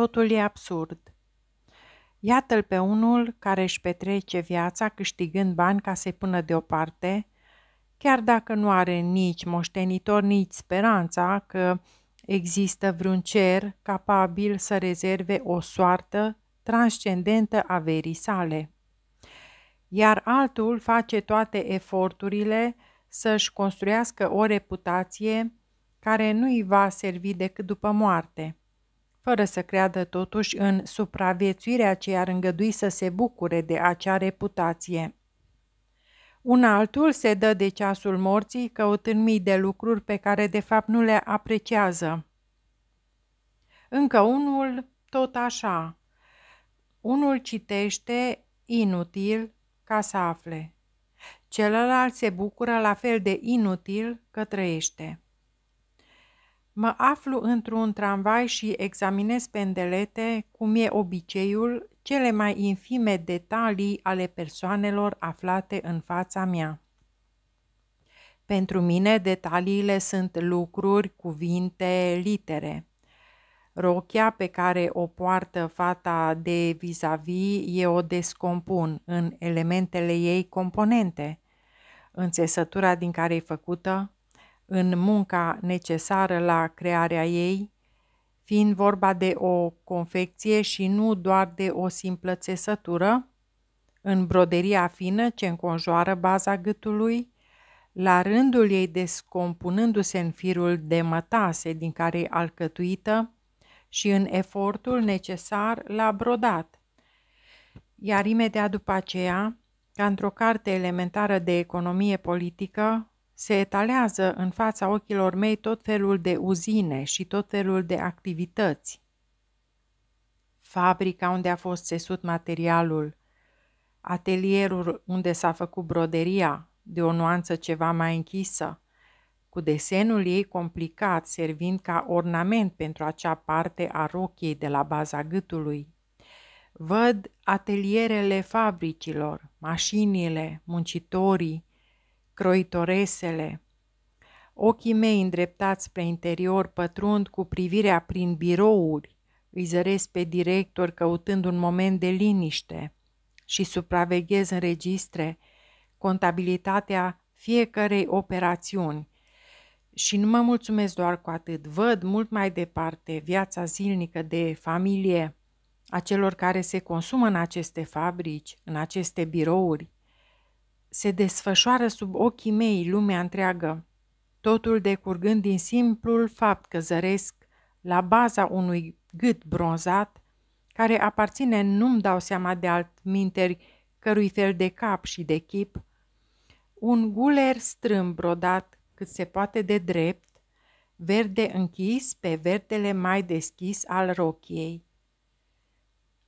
Totul e absurd. Iată-l pe unul care își petrece viața câștigând bani ca să-i pună deoparte, chiar dacă nu are nici moștenitor, nici speranța că există vreun cer capabil să rezerve o soartă transcendentă a verii sale. Iar altul face toate eforturile să-și construiască o reputație care nu îi va servi decât după moarte fără să creadă totuși în supraviețuirea ce ar îngădui să se bucure de acea reputație. Un altul se dă de ceasul morții căutând mii de lucruri pe care de fapt nu le apreciază. Încă unul tot așa. Unul citește inutil ca să afle. Celălalt se bucură la fel de inutil că trăiește. Mă aflu într-un tramvai și examinez pendelete, cum e obiceiul, cele mai infime detalii ale persoanelor aflate în fața mea. Pentru mine detaliile sunt lucruri, cuvinte, litere. Rochia pe care o poartă fata de vis-a-vis eu o descompun în elementele ei componente. Înțesătura din care e făcută, în munca necesară la crearea ei, fiind vorba de o confecție și nu doar de o simplă țesătură, în broderia fină ce înconjoară baza gâtului, la rândul ei descompunându-se în firul de mătase din care e alcătuită și în efortul necesar la brodat. Iar imediat după aceea, ca într-o carte elementară de economie politică, se etalează în fața ochilor mei tot felul de uzine și tot felul de activități. Fabrica unde a fost țesut materialul, atelierul unde s-a făcut broderia, de o nuanță ceva mai închisă, cu desenul ei complicat servind ca ornament pentru acea parte a rochiei de la baza gâtului. Văd atelierele fabricilor, mașinile, muncitorii, croitoresele. Ochii mei îndreptați spre interior, pătrund cu privirea prin birouri, îi zăresc pe director căutând un moment de liniște și supraveghez în registre contabilitatea fiecărei operațiuni. Și nu mă mulțumesc doar cu atât, văd mult mai departe viața zilnică de familie a celor care se consumă în aceste fabrici, în aceste birouri, se desfășoară sub ochii mei lumea întreagă, totul decurgând din simplul fapt că zăresc la baza unui gât bronzat, care aparține nu-mi dau seama de alt minteri cărui fel de cap și de chip, un guler strâmb brodat cât se poate de drept, verde închis pe verdele mai deschis al rochiei.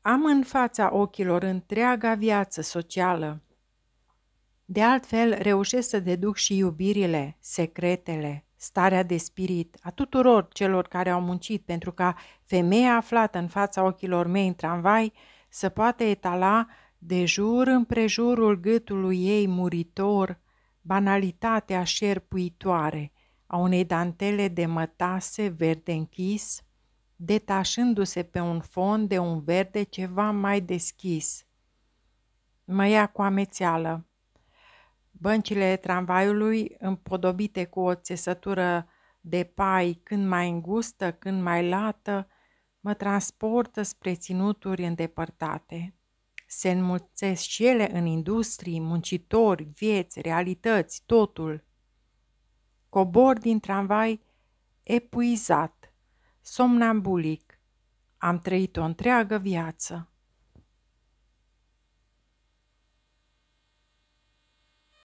Am în fața ochilor întreaga viață socială, de altfel, reușesc să deduc și iubirile, secretele, starea de spirit a tuturor celor care au muncit pentru ca femeia aflată în fața ochilor mei în tramvai să poată etala de jur împrejurul gâtului ei muritor banalitatea șerpuitoare a unei dantele de mătase verde închis, detașându-se pe un fond de un verde ceva mai deschis. Mă ia cu amețeală Băncile tramvaiului, împodobite cu o țesătură de pai când mai îngustă, când mai lată, mă transportă spre ținuturi îndepărtate. Se înmulțesc și ele în industrii, muncitori, vieți, realități, totul. Cobor din tramvai epuizat, somnambulic. Am trăit o întreagă viață.